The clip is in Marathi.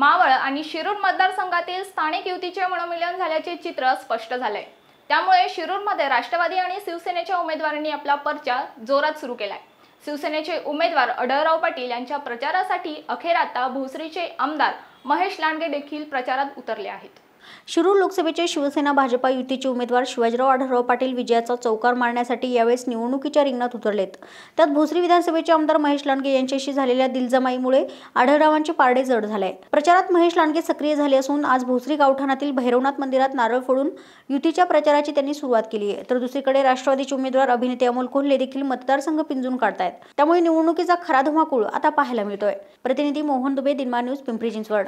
मावळ आणि शिरूर मतदारसंघातील स्थानिक युतीचे मनोमिलन झाल्याचे चित्र स्पष्ट झाले त्यामुळे शिरूरमध्ये राष्ट्रवादी आणि शिवसेनेच्या उमेदवारांनी आपला पर्चा जोरात सुरू केलाय शिवसेनेचे उमेदवार अढळराव पाटील यांच्या प्रचारासाठी अखेर आता भोसरीचे आमदार महेश लांडगे देखील प्रचारात उतरले आहेत शिरूर लोकसभेचे शिवसेना भाजपा युतीचे उमेदवार शिवाजीराव आढळराव पाटील विजयाचा चौकार मारण्यासाठी यावेळेस निवडणुकीच्या रिंगणात उतरलेत त्यात भोसरी विधानसभेचे आमदार महेश लांडगे यांच्याशी झालेल्या दिलजमाईमुळे आढळरावांचे पारडे जड झाले प्रचारात महेश लांडगे सक्रिय झाले असून आज भोसरी गावठाणातील भैरवनाथ मंदिरात नारळ फोडून युतीच्या प्रचाराची त्यांनी सुरुवात केली आहे तर दुसरीकडे राष्ट्रवादीचे उमेदवार अभिनेते अमोल कोल्हे देखील मतदारसंघ पिंजून काढतायत त्यामुळे निवडणुकीचा खरा धुमाकूळ आता पाहायला मिळतोय प्रतिनिधी मोहन दुबे दिनमा न्यूज पिंपरी चिंचवड